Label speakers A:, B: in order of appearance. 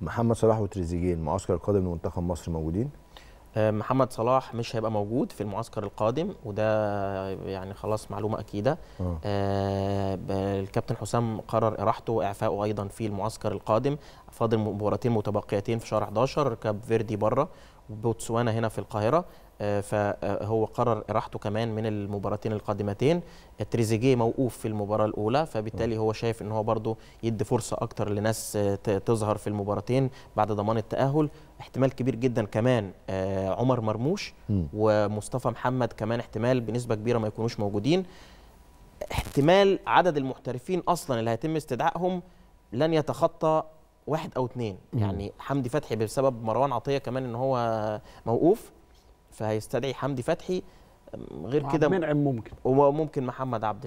A: محمد صلاح وتريزيجيه المعسكر القادم لمنتخب مصر موجودين؟ آه، محمد صلاح مش هيبقى موجود في المعسكر القادم وده يعني خلاص معلومه اكيده آه. آه، الكابتن حسام قرر اراحته واعفائه ايضا في المعسكر القادم فاضل مباراتين متبقيتين في شهر 11 كاب فيردي بره بوتسوانا هنا في القاهرة آه، فهو قرر إراحته كمان من المباراتين القادمتين تريزيجيه موقوف في المباراة الأولى فبالتالي هو شايف أن هو برضه يدي فرصة أكتر لناس آه، تظهر في المباراتين بعد ضمان التأهل احتمال كبير جدا كمان آه، عمر مرموش ومصطفى محمد كمان احتمال بنسبة كبيرة ما يكونوش موجودين احتمال عدد المحترفين أصلا اللي هيتم استدعائهم لن يتخطى واحد او اتنين يعني حمدي فتحي بسبب مروان عطيه كمان ان هو موقوف فهيستدعي حمدي فتحي غير كده منعم ممكن وممكن محمد عبد